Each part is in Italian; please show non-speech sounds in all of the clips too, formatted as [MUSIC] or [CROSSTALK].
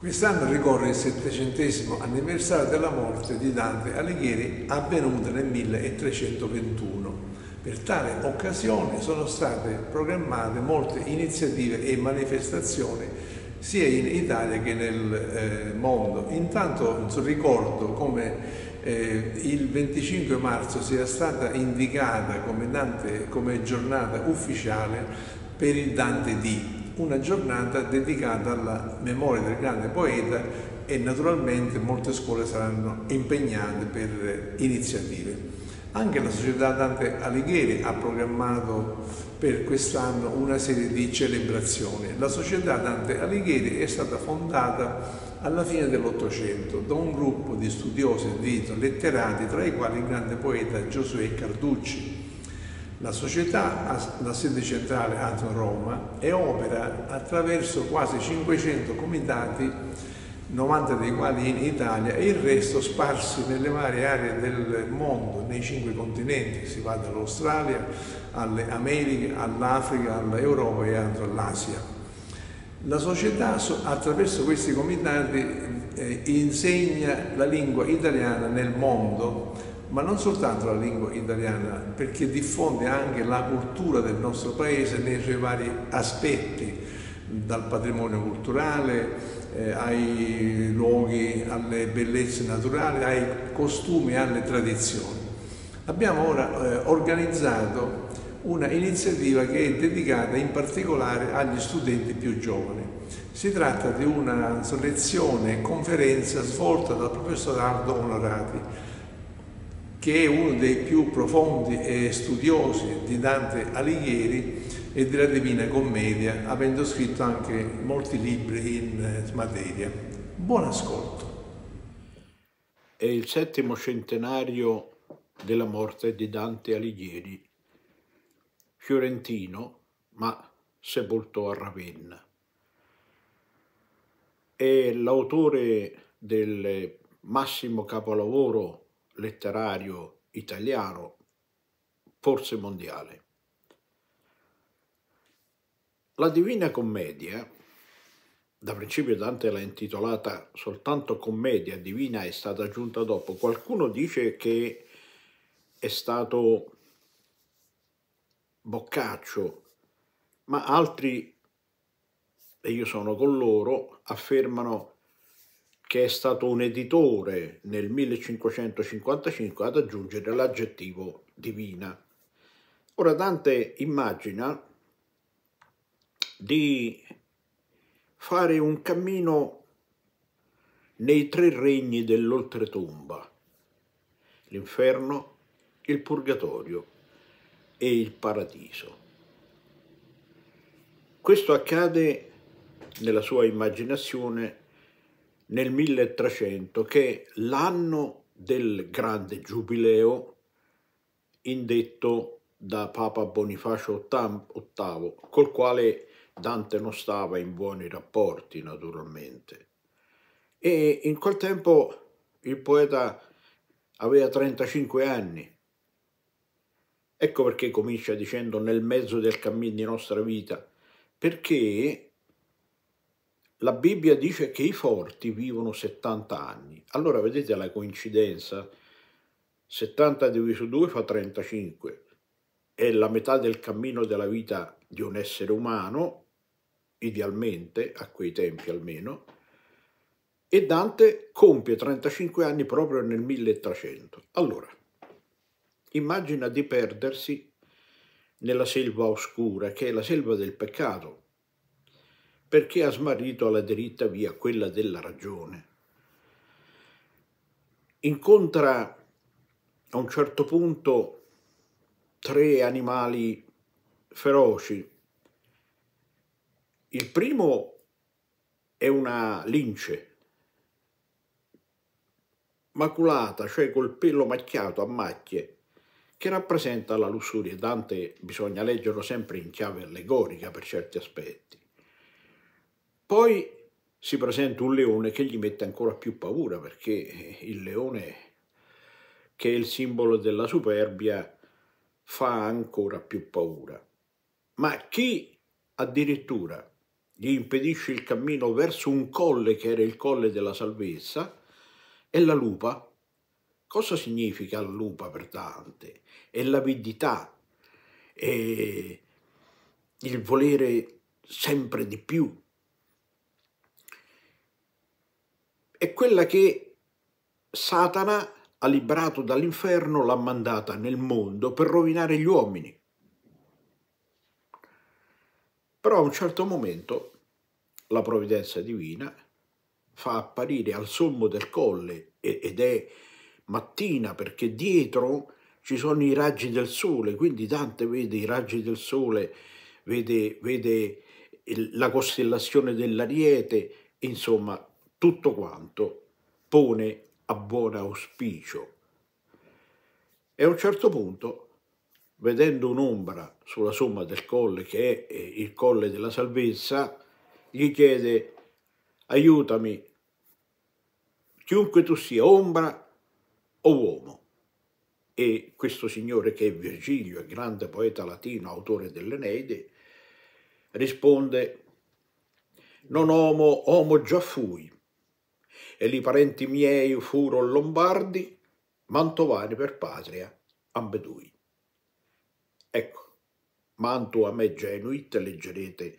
Quest'anno ricorre il settecentesimo anniversario della morte di Dante Alighieri avvenuta nel 1321. Per tale occasione sono state programmate molte iniziative e manifestazioni sia in Italia che nel eh, mondo. Intanto ricordo come eh, il 25 marzo sia stata indicata come, Dante, come giornata ufficiale per il Dante D, una giornata dedicata alla memoria del grande poeta e naturalmente molte scuole saranno impegnate per iniziative. Anche la società Dante Alighieri ha programmato per quest'anno una serie di celebrazioni. La società Dante Alighieri è stata fondata alla fine dell'Ottocento da un gruppo di studiosi e di letterati, tra i quali il grande poeta Giosuè Carducci, la società ha la sede centrale a Roma e opera attraverso quasi 500 comitati, 90 dei quali in Italia e il resto sparsi nelle varie aree del mondo, nei cinque continenti, si va dall'Australia alle Americhe, all'Africa, all'Europa e all'Asia. La società attraverso questi comitati eh, insegna la lingua italiana nel mondo ma non soltanto la lingua italiana, perché diffonde anche la cultura del nostro paese nei suoi vari aspetti, dal patrimonio culturale eh, ai luoghi, alle bellezze naturali, ai costumi, alle tradizioni. Abbiamo ora eh, organizzato una iniziativa che è dedicata in particolare agli studenti più giovani. Si tratta di una lezione e conferenza svolta dal professor Aldo Onorati, che è uno dei più profondi e studiosi di Dante Alighieri e della Divina Commedia, avendo scritto anche molti libri in eh, materia. Buon ascolto. È il settimo centenario della morte di Dante Alighieri, fiorentino, ma sepolto a Ravenna. È l'autore del massimo capolavoro letterario italiano, forse mondiale. La Divina Commedia, da principio Dante l'ha intitolata soltanto Commedia, Divina è stata aggiunta dopo, qualcuno dice che è stato Boccaccio, ma altri, e io sono con loro, affermano che che è stato un editore nel 1555 ad aggiungere l'aggettivo divina. Ora Dante immagina di fare un cammino nei tre regni dell'oltretomba, l'inferno, il purgatorio e il paradiso. Questo accade nella sua immaginazione nel 1300 che è l'anno del grande giubileo indetto da Papa Bonifacio VIII, col quale Dante non stava in buoni rapporti naturalmente. E in quel tempo il poeta aveva 35 anni. Ecco perché comincia dicendo nel mezzo del cammino di nostra vita, perché la Bibbia dice che i forti vivono 70 anni. Allora vedete la coincidenza? 70 diviso 2 fa 35, è la metà del cammino della vita di un essere umano, idealmente, a quei tempi almeno, e Dante compie 35 anni proprio nel 1300. Allora, immagina di perdersi nella selva oscura, che è la selva del peccato, perché ha smarrito alla diritta via quella della ragione. Incontra a un certo punto tre animali feroci. Il primo è una lince, maculata, cioè col pelo macchiato a macchie, che rappresenta la lussuria. Dante bisogna leggerlo sempre in chiave allegorica per certi aspetti. Poi si presenta un leone che gli mette ancora più paura perché il leone, che è il simbolo della superbia, fa ancora più paura. Ma chi addirittura gli impedisce il cammino verso un colle che era il colle della salvezza è la lupa. Cosa significa la lupa per Dante? È l'avidità, è il volere sempre di più, è quella che Satana ha liberato dall'inferno, l'ha mandata nel mondo per rovinare gli uomini. Però a un certo momento la provvidenza divina fa apparire al sommo del colle, ed è mattina perché dietro ci sono i raggi del sole, quindi Dante vede i raggi del sole, vede, vede la costellazione dell'ariete, insomma tutto quanto pone a buon auspicio. E a un certo punto, vedendo un'ombra sulla somma del colle, che è eh, il colle della salvezza, gli chiede aiutami, chiunque tu sia, ombra o uomo. E questo signore che è Virgilio, grande poeta latino, autore dell'Eneide, risponde non homo, uomo già fui, e li parenti miei furono lombardi, mantovani per patria, ambedui. Ecco, Mantua, me genuit, leggerete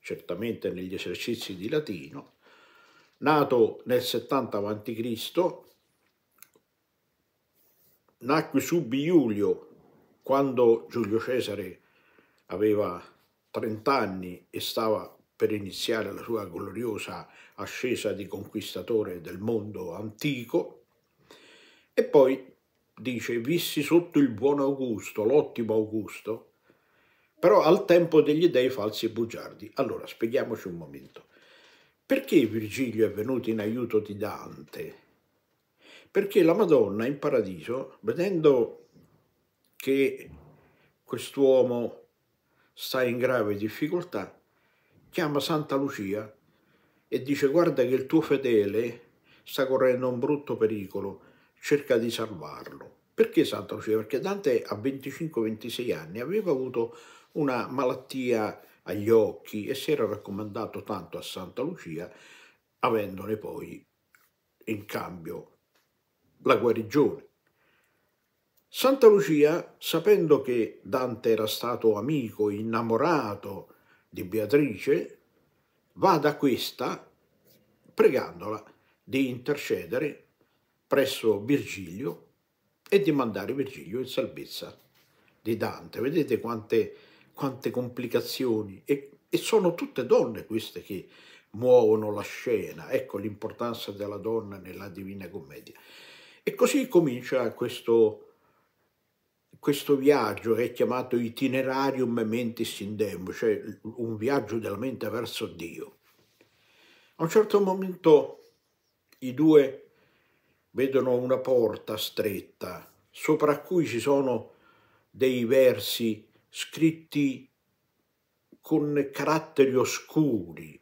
certamente negli esercizi di latino, nato nel 70 a.C., nacque su Biulio quando Giulio Cesare aveva 30 anni e stava per iniziare la sua gloriosa ascesa di conquistatore del mondo antico, e poi dice, vissi sotto il buon Augusto, l'ottimo Augusto, però al tempo degli dei falsi e bugiardi. Allora, spieghiamoci un momento. Perché Virgilio è venuto in aiuto di Dante? Perché la Madonna in paradiso, vedendo che quest'uomo sta in grave difficoltà, chiama Santa Lucia e dice guarda che il tuo fedele sta correndo un brutto pericolo, cerca di salvarlo. Perché Santa Lucia? Perché Dante a 25-26 anni aveva avuto una malattia agli occhi e si era raccomandato tanto a Santa Lucia, avendone poi in cambio la guarigione. Santa Lucia, sapendo che Dante era stato amico, innamorato di Beatrice va da questa pregandola di intercedere presso Virgilio e di mandare Virgilio in salvezza di Dante. Vedete quante, quante complicazioni e, e sono tutte donne queste che muovono la scena, ecco l'importanza della donna nella Divina Commedia. E così comincia questo questo viaggio che è chiamato itinerarium mentis in demo, cioè un viaggio della mente verso Dio. A un certo momento i due vedono una porta stretta sopra cui ci sono dei versi scritti con caratteri oscuri,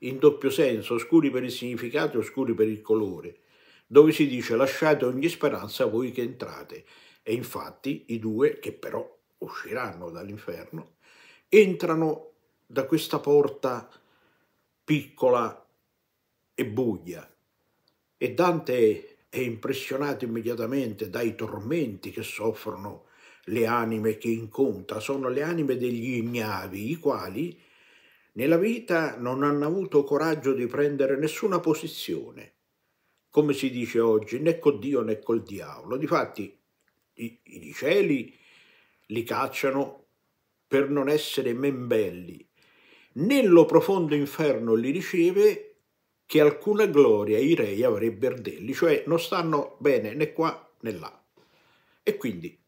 in doppio senso, oscuri per il significato e oscuri per il colore, dove si dice lasciate ogni speranza voi che entrate e infatti i due, che però usciranno dall'inferno, entrano da questa porta piccola e buia. E Dante è impressionato immediatamente dai tormenti che soffrono le anime che incontra, sono le anime degli ignavi, i quali nella vita non hanno avuto coraggio di prendere nessuna posizione, come si dice oggi, né con Dio né col diavolo. Difatti, i, i niceli li cacciano per non essere membelli. Nello profondo inferno li riceve che alcuna gloria i rei avrebbero delli, cioè non stanno bene né qua né là. E quindi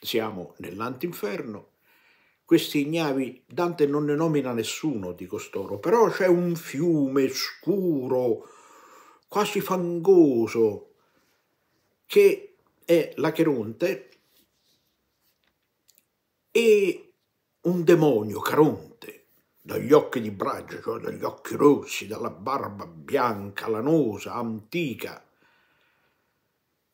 siamo nell'antinferno, questi ignavi Dante non ne nomina nessuno di costoro, però c'è un fiume scuro, quasi fangoso, che è Lacheronte e un demonio, Caronte, dagli occhi di braggio, cioè dagli occhi rossi, dalla barba bianca, lanosa, antica,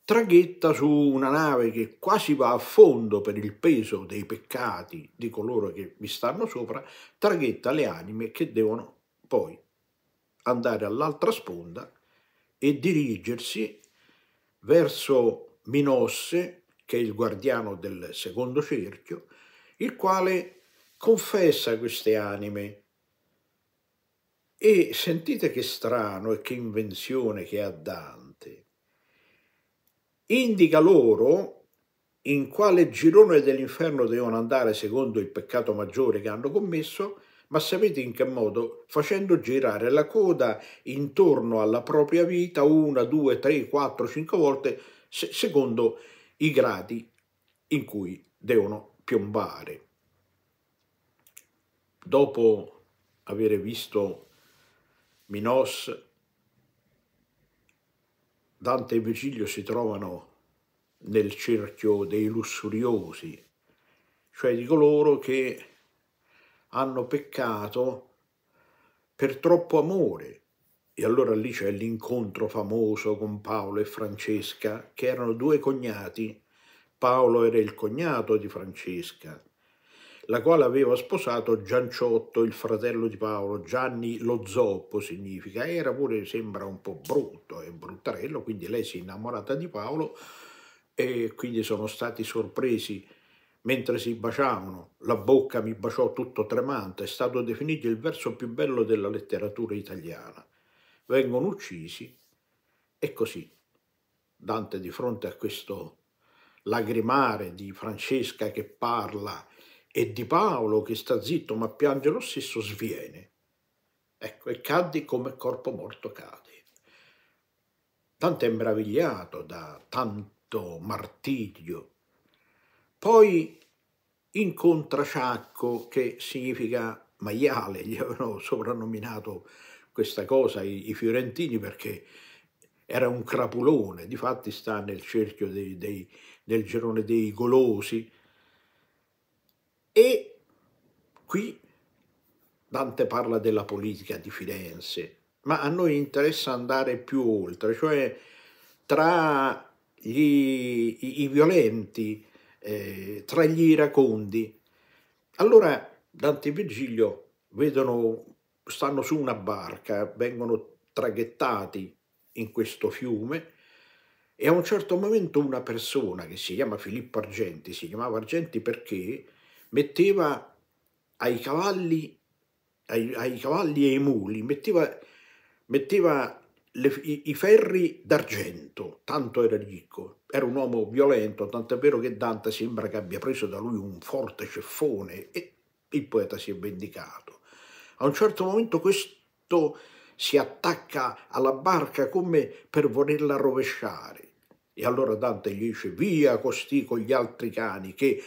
traghetta su una nave che quasi va a fondo per il peso dei peccati di coloro che vi stanno sopra, traghetta le anime che devono poi andare all'altra sponda e dirigersi verso Minosse, che è il guardiano del secondo cerchio, il quale confessa queste anime. E sentite che strano e che invenzione che ha Dante. Indica loro in quale girone dell'inferno devono andare secondo il peccato maggiore che hanno commesso, ma sapete in che modo? Facendo girare la coda intorno alla propria vita una, due, tre, quattro, cinque volte secondo i gradi in cui devono piombare. Dopo aver visto Minos, Dante e Virgilio si trovano nel cerchio dei lussuriosi, cioè di coloro che hanno peccato per troppo amore e allora lì c'è l'incontro famoso con Paolo e Francesca, che erano due cognati. Paolo era il cognato di Francesca, la quale aveva sposato Gianciotto, il fratello di Paolo, Gianni lo zoppo significa, era pure, sembra un po' brutto, è bruttarello, quindi lei si è innamorata di Paolo e quindi sono stati sorpresi mentre si baciavano, la bocca mi baciò tutto tremante, è stato definito il verso più bello della letteratura italiana vengono uccisi e così. Dante di fronte a questo lagrimare di Francesca che parla e di Paolo che sta zitto ma piange lo stesso sviene. Ecco, e cadde come corpo morto cade. Dante è meravigliato da tanto martirio. Poi incontra Ciacco che significa maiale, gli avevano [LAUGHS] soprannominato questa cosa i, i fiorentini perché era un crapulone, difatti sta nel cerchio dei, dei, del girone dei golosi. E qui Dante parla della politica di Firenze, ma a noi interessa andare più oltre, cioè tra gli, i, i violenti, eh, tra gli iracondi. Allora Dante e Virgilio vedono stanno su una barca, vengono traghettati in questo fiume e a un certo momento una persona che si chiama Filippo Argenti, si chiamava Argenti perché metteva ai cavalli, ai, ai cavalli e ai muli, metteva, metteva le, i, i, ferri d'argento, tanto era ricco. Era un uomo violento, tanto è vero che Dante sembra che abbia preso da lui un forte ceffone e il poeta si è vendicato. A un certo momento questo si attacca alla barca come per volerla rovesciare. E allora Dante gli dice, via costì con gli altri cani, che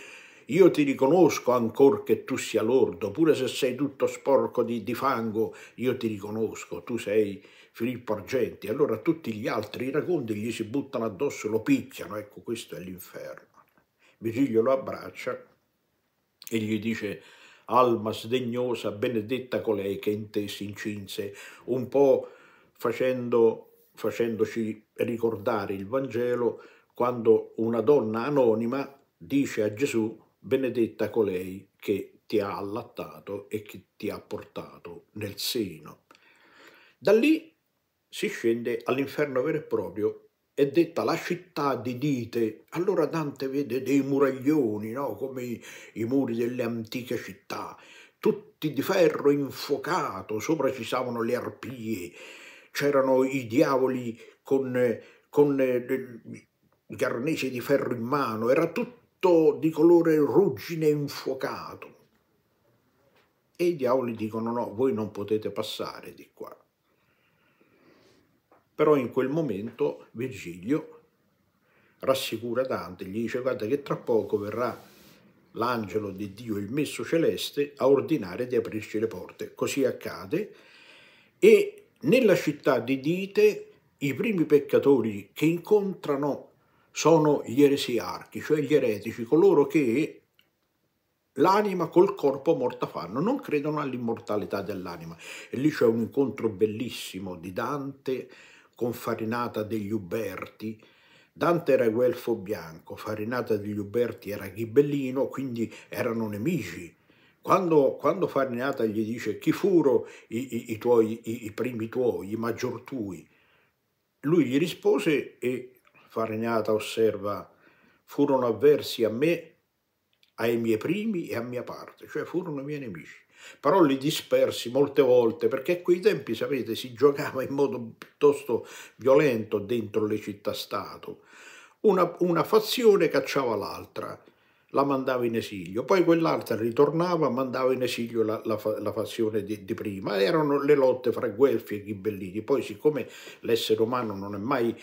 io ti riconosco ancor che tu sia lordo, pure se sei tutto sporco di, di, fango, io ti riconosco, tu sei Filippo Argenti. Allora tutti gli altri iracondi gli si buttano addosso, lo picchiano, ecco questo è l'inferno. Virgilio lo abbraccia e gli dice alma sdegnosa, benedetta colei che in te si incinse, un po' facendo, facendoci ricordare il Vangelo quando una donna anonima dice a Gesù, benedetta colei che ti ha allattato e che ti ha portato nel seno. Da lì si scende all'inferno vero e proprio è detta la città di dite, allora Dante vede dei muraglioni, no? come i, i, muri delle antiche città, tutti di ferro infuocato, sopra ci stavano le arpie, c'erano i diavoli con, con eh, garnese di ferro in mano, era tutto di colore ruggine infuocato. E i diavoli dicono no, voi non potete passare di qua. Però in quel momento Virgilio rassicura Dante, gli dice guarda che tra poco verrà l'angelo di Dio, il messo celeste, a ordinare di aprirci le porte. Così accade e nella città di Dite i primi peccatori che incontrano sono gli eresiarchi, cioè gli eretici, coloro che l'anima col corpo morta fanno, non credono all'immortalità dell'anima. E lì c'è un incontro bellissimo di Dante, con farinata degli Uberti. Dante era guelfo bianco, farinata degli Uberti era ghibellino, quindi erano nemici. Quando, quando Farinata gli dice chi furono i, i, i, tuoi, i, primi tuoi, i maggior tui, lui gli rispose e Farinata osserva furono avversi a me, ai miei primi e a mia parte, cioè furono i miei nemici paroli dispersi molte volte, perché a quei tempi, sapete, si giocava in modo piuttosto violento dentro le città-stato. Una, una fazione cacciava l'altra, la mandava in esilio, poi quell'altra ritornava, mandava in esilio la, la, la fazione di, di, prima. Erano le lotte fra Guelfi e Ghibellini. Poi, siccome l'essere umano non è mai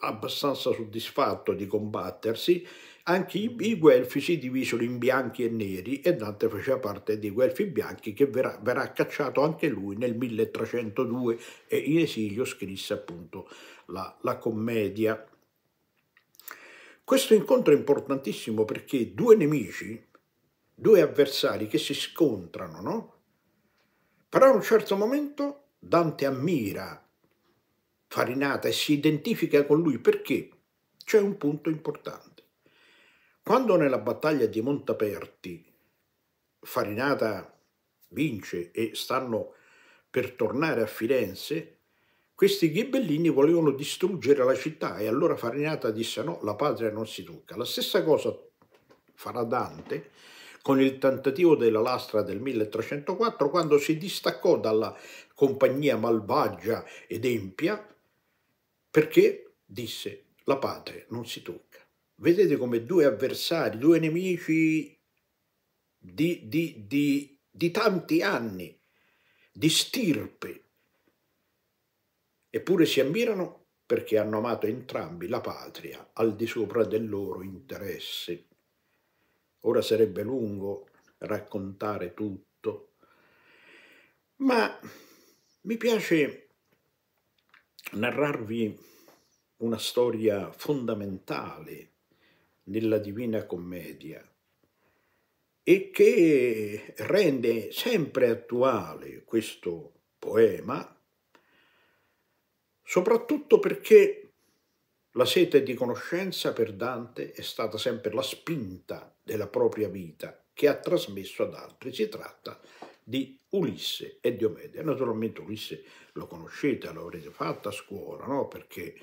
abbastanza soddisfatto di combattersi, anche i, i guelfi si divisero in bianchi e neri e Dante faceva parte dei guelfi bianchi che verrà, verrà cacciato anche lui nel 1302 e in esilio scrisse appunto la, la commedia. Questo incontro è importantissimo perché due nemici, due avversari che si scontrano, no? Però a un certo momento Dante ammira Farinata e si identifica con lui perché c'è un punto importante. Quando nella battaglia di Montaperti Farinata vince e stanno per tornare a Firenze, questi ghibellini volevano distruggere la città e allora Farinata disse no, la patria non si tocca. La stessa cosa farà Dante con il tentativo della lastra del 1304 quando si distaccò dalla compagnia malvagia ed empia perché disse la patria non si tocca. Vedete come due avversari, due nemici di, di, di, di tanti anni, di stirpe, eppure si ammirano perché hanno amato entrambi la patria al di sopra del loro interesse. Ora sarebbe lungo raccontare tutto, ma mi piace narrarvi una storia fondamentale nella Divina Commedia e che rende sempre attuale questo poema, soprattutto perché la sete di conoscenza per Dante è stata sempre la spinta della propria vita che ha trasmesso ad altri. Si tratta di Ulisse e Diomede. Naturalmente Ulisse lo conoscete, l'avrete fatta a scuola, no? perché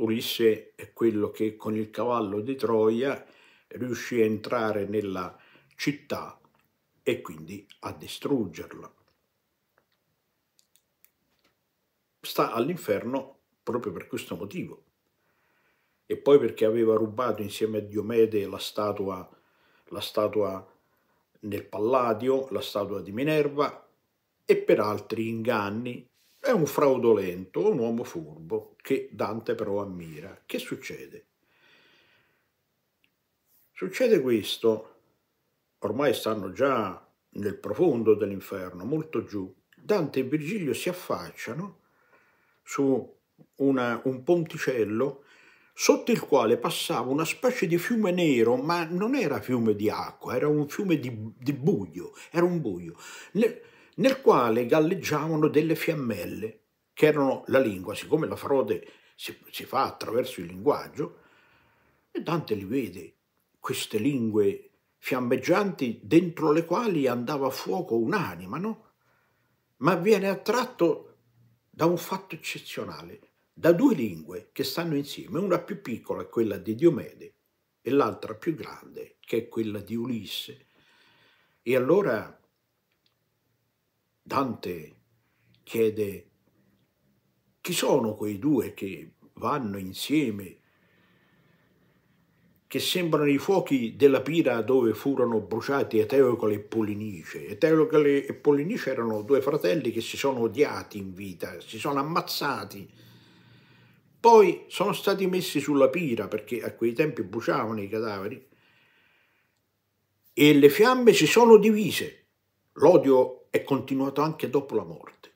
Ulisse è quello che con il cavallo di Troia riuscì a entrare nella città e quindi a distruggerla. Sta all'inferno proprio per questo motivo. E poi perché aveva rubato insieme a Diomede la statua, la statua nel Palladio, la statua di Minerva e per altri inganni è un fraudolento, un uomo furbo, che Dante però ammira. Che succede? Succede questo, ormai stanno già nel profondo dell'inferno, molto giù. Dante e Virgilio si affacciano su una, un ponticello sotto il quale passava una specie di fiume nero, ma non era fiume di acqua, era un fiume di, di buio, era un buio. Le, nel quale galleggiavano delle fiammelle, che erano la lingua, siccome la frode si, si fa attraverso il linguaggio, e Dante li vede, queste lingue fiammeggianti dentro le quali andava a fuoco un'anima, no? Ma viene attratto da un fatto eccezionale, da due lingue che stanno insieme, una più piccola, quella di Diomede, e l'altra più grande, che è quella di Ulisse. E allora Dante chiede chi sono quei due che vanno insieme, che sembrano i fuochi della pira dove furono bruciati Eteocle e Polinice. Eteocle e Polinice erano due fratelli che si sono odiati in vita, si sono ammazzati. Poi sono stati messi sulla pira perché a quei tempi bruciavano i cadaveri e le fiamme si sono divise. L'odio è continuato anche dopo la morte.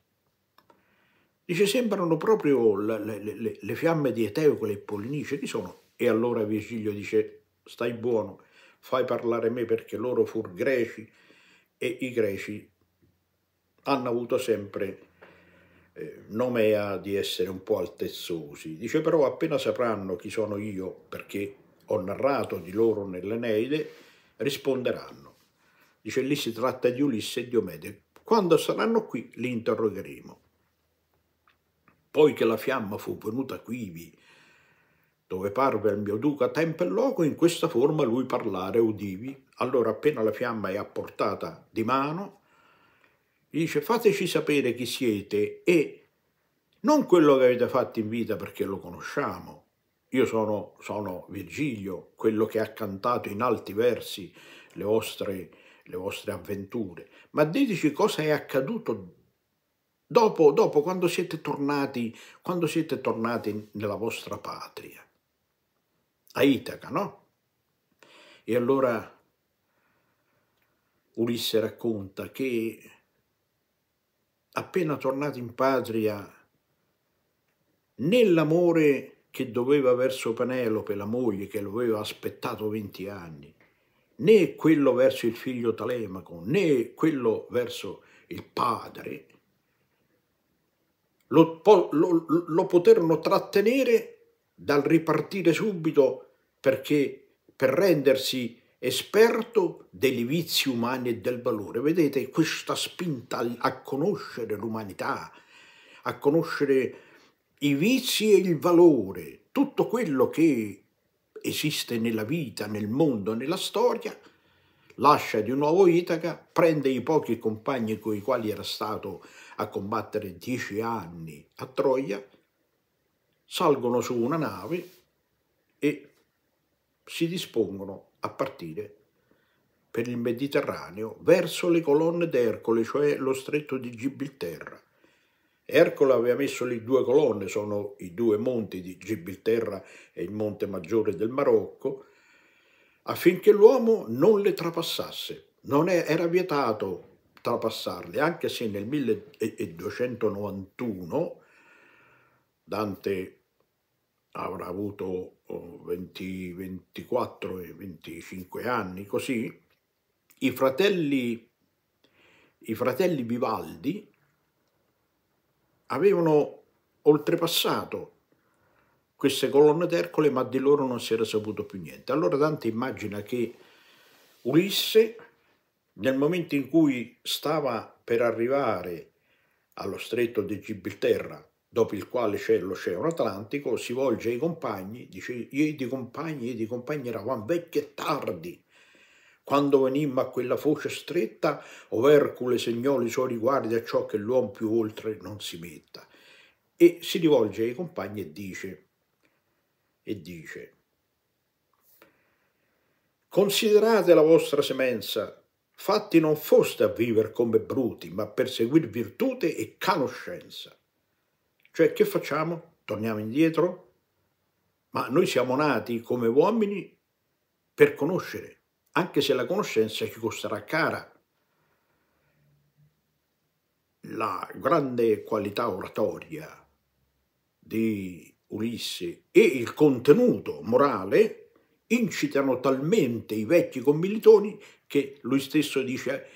Dice, sembrano proprio le, le, le fiamme di Eteocle e Polinice, chi sono? E allora Virgilio dice, stai buono, fai parlare me perché loro furono greci e i greci hanno avuto sempre eh, nomea di essere un po' altezzosi. Dice, però appena sapranno chi sono io, perché ho narrato di loro nell'Eneide, risponderanno. Dice, lì si tratta di Ulisse e Diomede, quando saranno qui li interrogheremo. Poi che la fiamma fu venuta quivi, dove parve al mio duca tempo e luogo, in questa forma lui parlare udivi. Allora appena la fiamma è apportata di mano, dice fateci sapere chi siete e non quello che avete fatto in vita perché lo conosciamo. Io sono, sono Virgilio, quello che ha cantato in alti versi le vostre le vostre avventure, ma diteci cosa è accaduto dopo, dopo quando, siete tornati, quando siete tornati nella vostra patria, a Itaca, no? E allora Ulisse racconta che appena tornati in patria, nell'amore che doveva verso Penelope, la moglie che lo aveva aspettato 20 anni, né quello verso il figlio Telemaco, né quello verso il padre, lo, lo, lo poterono trattenere dal ripartire subito perché per rendersi esperto dei vizi umani e del valore. Vedete questa spinta a conoscere l'umanità, a conoscere i vizi e il valore, tutto quello che esiste nella vita, nel mondo, nella storia, lascia di nuovo Itaca, prende i pochi compagni coi quali era stato a combattere dieci anni a Troia, salgono su una nave e si dispongono a partire per il Mediterraneo verso le colonne d'Ercole, cioè lo stretto di Gibilterra. Ercole aveva messo lì due colonne, sono i due monti di Gibilterra e il monte maggiore del Marocco, affinché l'uomo non le trapassasse. Non era vietato trapassarle, anche se nel 1291 Dante avrà avuto 20, 24 e 25 anni, così, i fratelli, i fratelli Vivaldi avevano oltrepassato queste colonne d'Ercole, ma di loro non si era saputo più niente. Allora Dante immagina che Ulisse, nel momento in cui stava per arrivare allo stretto di Gibilterra, dopo il quale c'è l'Oceano Atlantico, si volge ai compagni, dice, i compagni, i compagni eravamo vecchi e tardi, quando venimmo a quella foce stretta, ov Ercole segnò i suoi riguardi a ciò che l'uomo più oltre non si metta. E si rivolge ai compagni e dice, e dice, Considerate la vostra semenza, fatti non foste a vivere come bruti, ma per seguir virtute e conoscenza. Cioè che facciamo? Torniamo indietro? Ma noi siamo nati come uomini per conoscere, anche se la conoscenza ci costerà cara. La grande qualità oratoria di Ulisse e il contenuto morale incitano talmente i vecchi commilitoni che lui stesso dice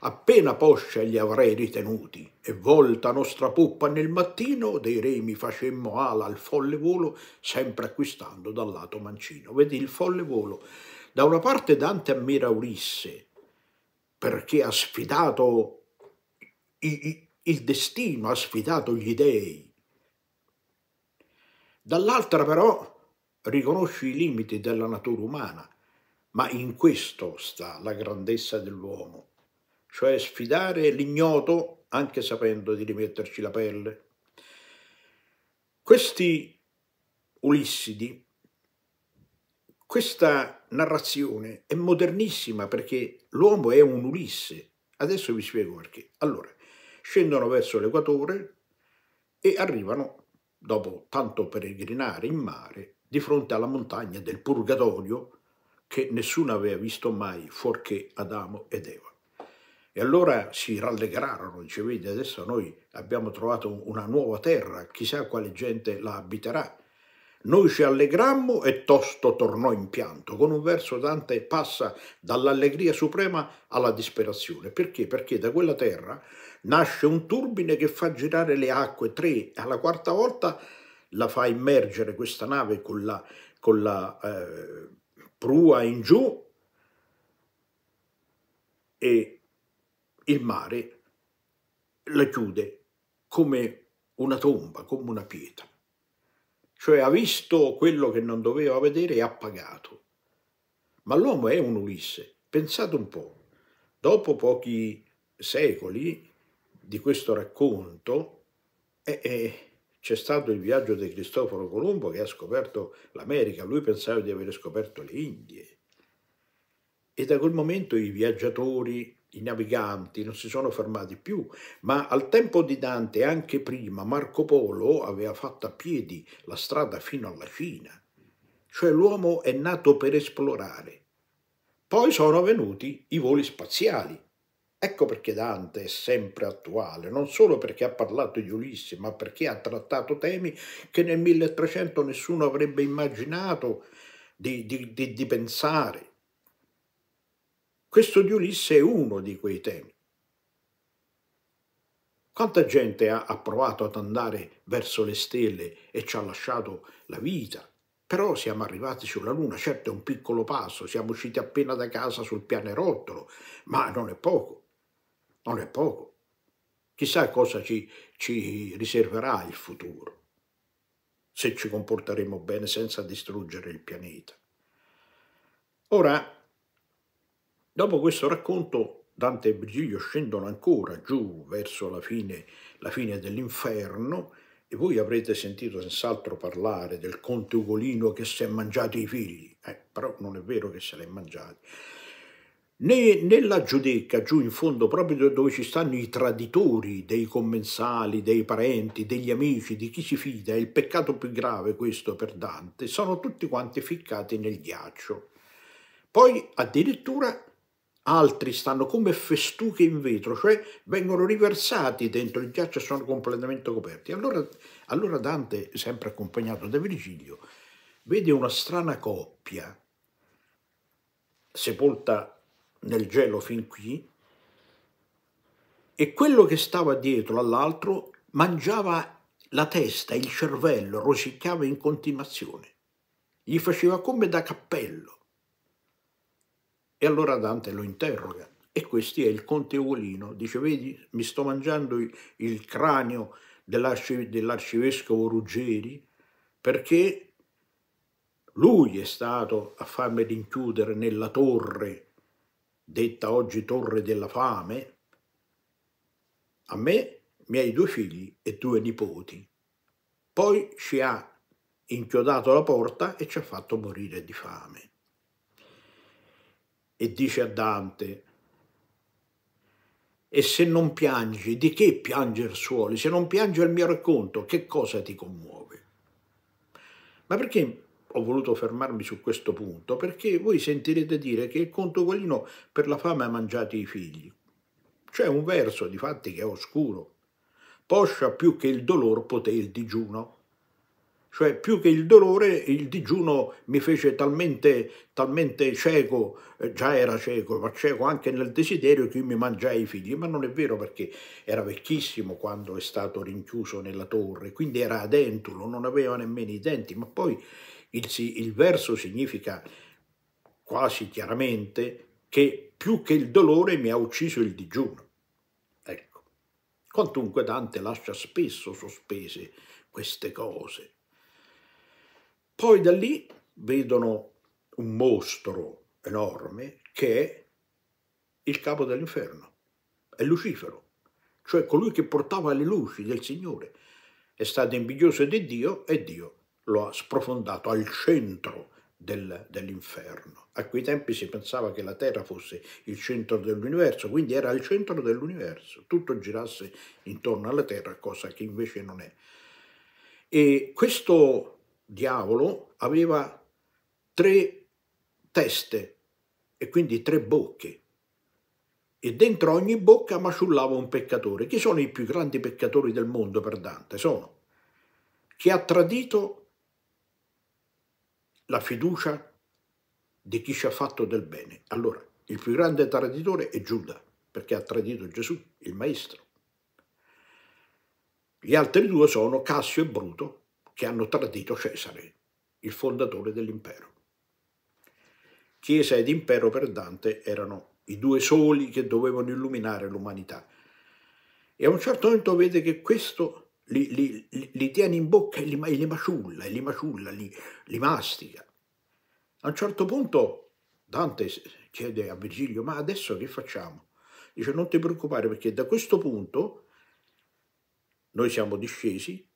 appena poscia li avrei ritenuti e volta nostra poppa nel mattino dei remi facemmo ala al folle volo sempre acquistando dal lato mancino vedi il folle volo da una parte Dante ammira Ulisse perché ha sfidato il destino, ha sfidato gli dei. Dall'altra però riconosce i limiti della natura umana, ma in questo sta la grandezza dell'uomo, cioè sfidare l'ignoto anche sapendo di rimetterci la pelle. Questi Ulissidi, questa narrazione è modernissima perché l'uomo è un Ulisse. Adesso vi spiego perché. Allora, scendono verso l'equatore e arrivano, dopo tanto peregrinare in mare, di fronte alla montagna del Purgatorio che nessuno aveva visto mai fuorché Adamo ed Eva. E allora si rallegrarono, dice vedi adesso noi abbiamo trovato una nuova terra, chissà quale gente la abiterà, noi ci allegrammo e tosto tornò in pianto. Con un verso Dante passa dall'allegria suprema alla disperazione. Perché? Perché da quella terra nasce un turbine che fa girare le acque tre, e alla quarta volta la fa immergere questa nave con la, con la eh, prua in giù e il mare la chiude come una tomba, come una pietra cioè ha visto quello che non doveva vedere e ha pagato. Ma l'uomo è un Ulisse, pensate un po', dopo pochi secoli di questo racconto eh, eh, c'è stato il viaggio di Cristoforo Colombo che ha scoperto l'America, lui pensava di aver scoperto le Indie. E da quel momento i viaggiatori i naviganti non si sono fermati più, ma al tempo di Dante, anche prima, Marco Polo aveva fatto a piedi la strada fino alla Cina. Cioè l'uomo è nato per esplorare. Poi sono venuti i voli spaziali. Ecco perché Dante è sempre attuale, non solo perché ha parlato di Ulisse, ma perché ha trattato temi che nel 1300 nessuno avrebbe immaginato di, di, di, di pensare. Questo di Ulisse è uno di quei temi. Quanta gente ha, provato ad andare verso le stelle e ci ha lasciato la vita? Però siamo arrivati sulla Luna, certo è un piccolo passo, siamo usciti appena da casa sul pianerottolo, ma non è poco, non è poco. Chissà cosa ci, ci riserverà il futuro, se ci comporteremo bene senza distruggere il pianeta. Ora, Dopo questo racconto, Dante e Virgilio scendono ancora giù verso la fine, la fine dell'inferno e voi avrete sentito senz'altro parlare del conte Ugolino che si è mangiato i figli, eh, però non è vero che se li è mangiati. Né, nella Giudecca, giù in fondo, proprio dove ci stanno i traditori dei commensali, dei parenti, degli amici, di chi si fida, è il peccato più grave questo per Dante, sono tutti quanti ficcati nel ghiaccio. Poi addirittura altri stanno come festuche in vetro, cioè vengono riversati dentro il ghiaccio e sono completamente coperti. Allora, allora Dante, sempre accompagnato da Virgilio, vede una strana coppia sepolta nel gelo fin qui e quello che stava dietro all'altro mangiava la testa, il cervello, rosicchiava in continuazione, gli faceva come da cappello e allora Dante lo interroga e questo è il conte Ugolino. Dice, vedi, mi sto mangiando il cranio dell'arcivescovo Ruggeri perché lui è stato a farmi rinchiudere nella torre, detta oggi torre della fame, a me, miei due figli e due nipoti. Poi ci ha inchiodato la porta e ci ha fatto morire di fame e dice a Dante, e se non piangi, di che pianger suoli? Se non piangi al mio racconto, che cosa ti commuove? Ma perché ho voluto fermarmi su questo punto? Perché voi sentirete dire che il conto Ugolino per la fame ha mangiato i figli. C'è un verso, di fatti, che è oscuro. Poscia più che il dolor poté il digiuno cioè più che il dolore il digiuno mi fece talmente, talmente cieco, eh, già era cieco, ma cieco anche nel desiderio che io mi mangiai i figli, ma non è vero perché era vecchissimo quando è stato rinchiuso nella torre, quindi era adentulo, non aveva nemmeno i denti, ma poi il, il verso significa quasi chiaramente che più che il dolore mi ha ucciso il digiuno. Ecco, quantunque Dante lascia spesso sospese queste cose. Poi da lì vedono un mostro enorme che è il capo dell'inferno, è Lucifero, cioè colui che portava le luci del Signore. È stato invidioso di Dio e Dio lo ha sprofondato al centro del, dell'inferno. A quei tempi si pensava che la Terra fosse il centro dell'universo, quindi era il centro dell'universo, tutto girasse intorno alla Terra, cosa che invece non è. E questo diavolo aveva tre teste e quindi tre bocche e dentro ogni bocca maciullava un peccatore. Chi sono i più grandi peccatori del mondo per Dante? Sono chi ha tradito la fiducia di chi ci ha fatto del bene. Allora, il più grande traditore è Giuda, perché ha tradito Gesù, il maestro. Gli altri due sono Cassio e Bruto, che hanno tradito Cesare, il fondatore dell'impero. Chiesa ed impero per Dante erano i due soli che dovevano illuminare l'umanità. E a un certo momento vede che questo li, li, li, tiene in bocca e li, li maciulla, li maciulla, li mastica. A un certo punto Dante chiede a Virgilio, ma adesso che facciamo? Dice, non ti preoccupare perché da questo punto noi siamo discesi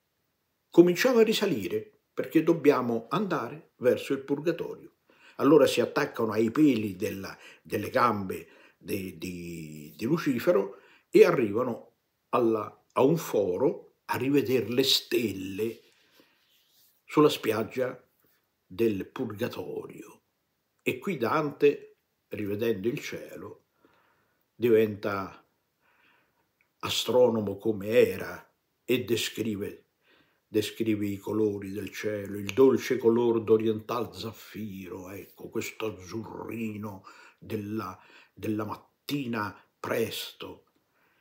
cominciava a risalire perché dobbiamo andare verso il purgatorio. Allora si attaccano ai peli della, delle gambe di, di, di, Lucifero e arrivano alla, a un foro a rivedere le stelle sulla spiaggia del purgatorio. E qui Dante, rivedendo il cielo, diventa astronomo come era e descrive descrive i colori del cielo, il dolce color d'oriental zaffiro, ecco, questo azzurrino della, della mattina presto,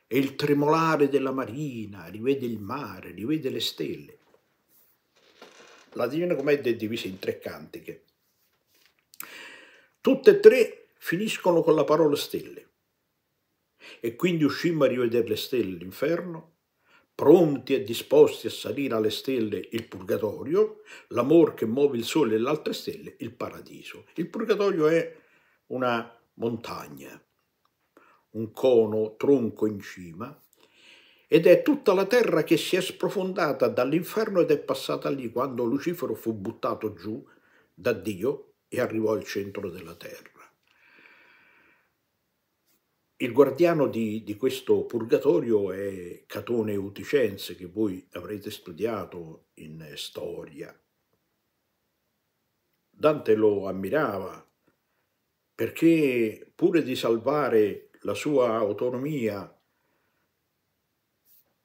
e il tremolare della marina, rivede il mare, rivede le stelle. La Divina Commedia è divisa in tre cantiche. Tutte e tre finiscono con la parola stelle. E quindi uscimmo a rivedere le stelle, l'inferno, pronti e disposti a salire alle stelle il purgatorio, l'amor che muove il sole e le altre stelle il paradiso. Il purgatorio è una montagna, un cono, tronco in cima, ed è tutta la terra che si è sprofondata dall'inferno ed è passata lì quando Lucifero fu buttato giù da Dio e arrivò al centro della terra. Il guardiano di, di questo purgatorio è Catone Uticense, che voi avrete studiato in storia. Dante lo ammirava perché pure di salvare la sua autonomia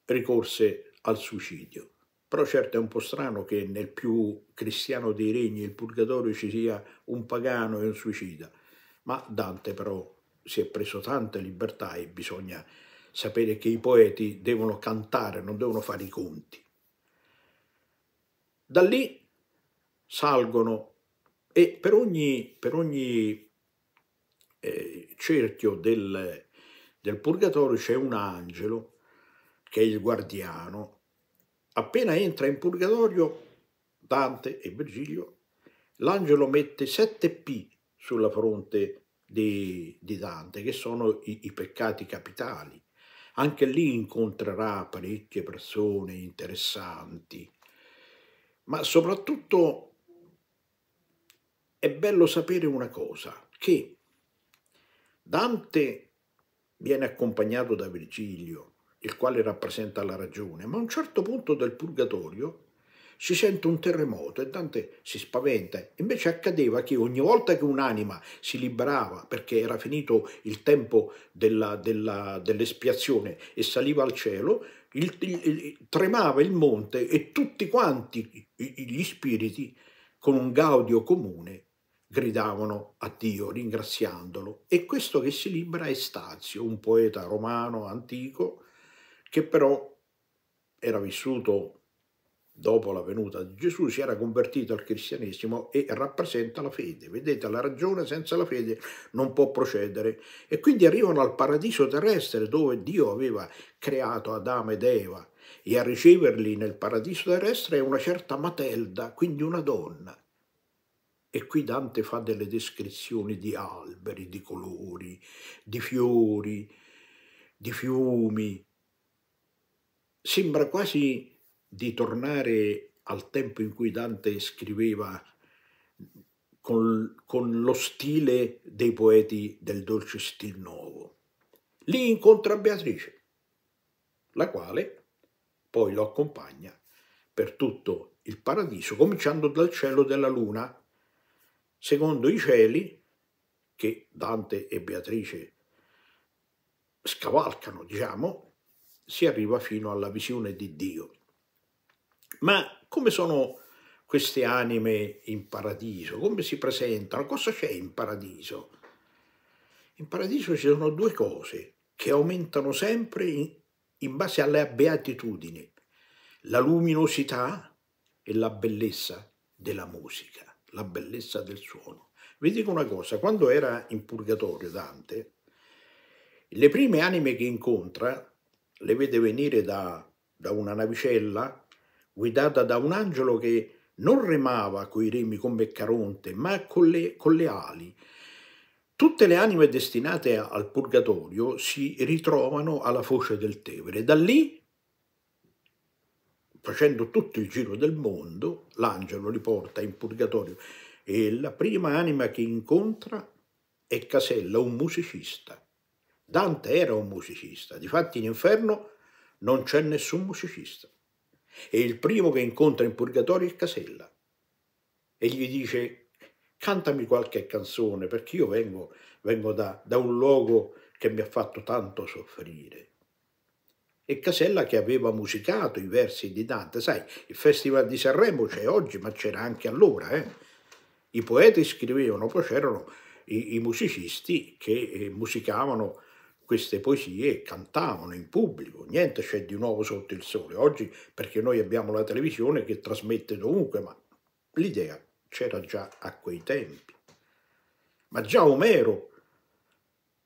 ricorse al suicidio. Però certo è un po' strano che nel più cristiano dei regni, il purgatorio, ci sia un pagano e un suicida. Ma Dante però si è preso tante libertà e bisogna sapere che i poeti devono cantare, non devono fare i conti. Da lì salgono e per ogni, per ogni eh, cerchio del, del purgatorio c'è un angelo che è il guardiano. Appena entra in purgatorio Dante e Virgilio, l'angelo mette sette P sulla fronte di, di Dante, che sono i, i peccati capitali. Anche lì incontrerà parecchie persone interessanti, ma soprattutto è bello sapere una cosa, che Dante viene accompagnato da Virgilio, il quale rappresenta la ragione, ma a un certo punto del purgatorio si sente un terremoto e Dante si spaventa. Invece accadeva che ogni volta che un'anima si liberava, perché era finito il tempo dell'espiazione e saliva al cielo, il, il, il, tremava il monte e tutti quanti gli spiriti, con un gaudio comune, gridavano a Dio ringraziandolo. E questo che si libera è Stazio, un poeta romano antico che però era vissuto dopo la venuta di Gesù, si era convertito al cristianesimo e rappresenta la fede. Vedete, la ragione senza la fede non può procedere. E quindi arrivano al paradiso terrestre dove Dio aveva creato Adamo ed Eva e a riceverli nel paradiso terrestre è una certa Matelda, quindi una donna. E qui Dante fa delle descrizioni di alberi, di colori, di fiori, di fiumi. Sembra quasi di tornare al tempo in cui Dante scriveva con, con lo stile dei poeti del dolce stil nuovo. Lì incontra Beatrice, la quale poi lo accompagna per tutto il paradiso, cominciando dal cielo della luna, secondo i cieli che Dante e Beatrice scavalcano, diciamo, si arriva fino alla visione di Dio. Ma come sono queste anime in paradiso? Come si presentano? Cosa c'è in paradiso? In paradiso ci sono due cose che aumentano sempre in, in base alla beatitudine, la luminosità e la bellezza della musica, la bellezza del suono. Vi dico una cosa, quando era in purgatorio Dante, le prime anime che incontra le vede venire da, da una navicella guidata da un angelo che non remava coi remi come Caronte, ma con le, con le ali. Tutte le anime destinate al purgatorio si ritrovano alla foce del Tevere. Da lì, facendo tutto il giro del mondo, l'angelo li porta in purgatorio e la prima anima che incontra è Casella, un musicista. Dante era un musicista, difatti in inferno non c'è nessun musicista e il primo che incontra in purgatorio è Casella e gli dice cantami qualche canzone perché io vengo, vengo da, da un luogo che mi ha fatto tanto soffrire e Casella che aveva musicato i versi di Dante. Sai, il Festival di Sanremo c'è oggi, ma c'era anche allora. Eh? I poeti scrivevano, poi c'erano i, i, musicisti che eh, musicavano queste poesie cantavano in pubblico, niente c'è di nuovo sotto il sole. Oggi perché noi abbiamo la televisione che trasmette dovunque, ma l'idea c'era già a quei tempi. Ma già Omero,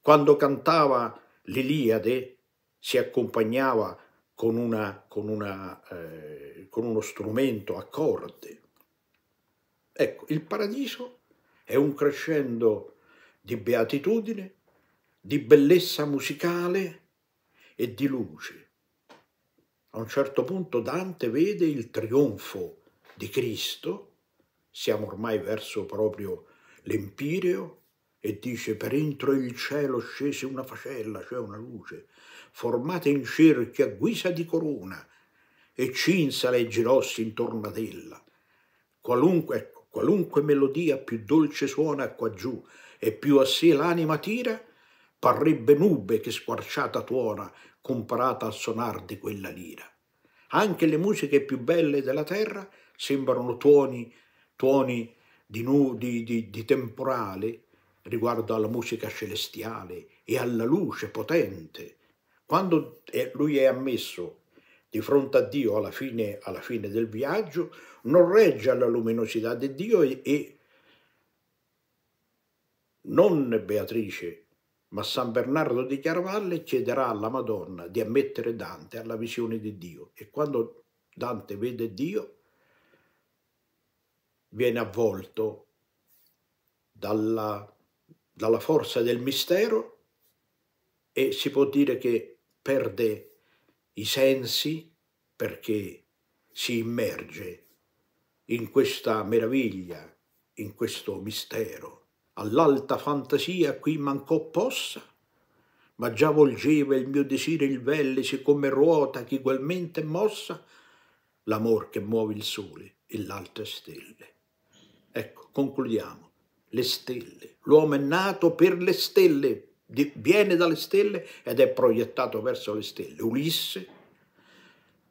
quando cantava l'Iliade, si accompagnava con, una, con, una, eh, con uno strumento a corde. Ecco, il paradiso è un crescendo di beatitudine di bellezza musicale e di luce. A un certo punto Dante vede il trionfo di Cristo, siamo ormai verso proprio l'Empireo, e dice per entro il cielo scese una facella, cioè una luce, formata in cerchio a guisa di corona, e cinsala e girossi intorno ad ella. Qualunque, ecco, qualunque melodia più dolce suona qua giù, e più a sé l'anima tira, parrebbe nube che squarciata tuona comparata al sonar di quella lira. Anche le musiche più belle della terra sembrano tuoni, tuoni di, nu, di, di, di temporale riguardo alla musica celestiale e alla luce potente. Quando eh, lui è ammesso di fronte a Dio alla fine, alla fine del viaggio, non regge alla luminosità di Dio e, e non Beatrice ma San Bernardo di Chiaravalle chiederà alla Madonna di ammettere Dante alla visione di Dio e quando Dante vede Dio viene avvolto dalla, dalla forza del mistero e si può dire che perde i sensi perché si immerge in questa meraviglia, in questo mistero all'alta fantasia qui mancò possa, ma già volgeva il mio desire il vellice come ruota che ugualmente mossa l'amor che muove il sole e l'altre stelle. Ecco, concludiamo. Le stelle. L'uomo è nato per le stelle, viene dalle stelle ed è proiettato verso le stelle. Ulisse,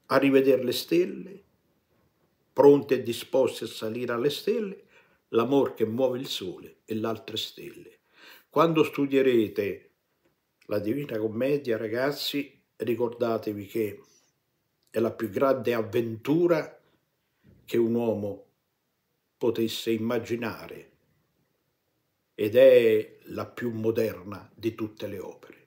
a rivedere le stelle, pronte e disposte a salire alle stelle, l'amor che muove il sole e l'altre stelle. Quando studierete la Divina Commedia, ragazzi, ricordatevi che è la più grande avventura che un uomo potesse immaginare ed è la più moderna di tutte le opere.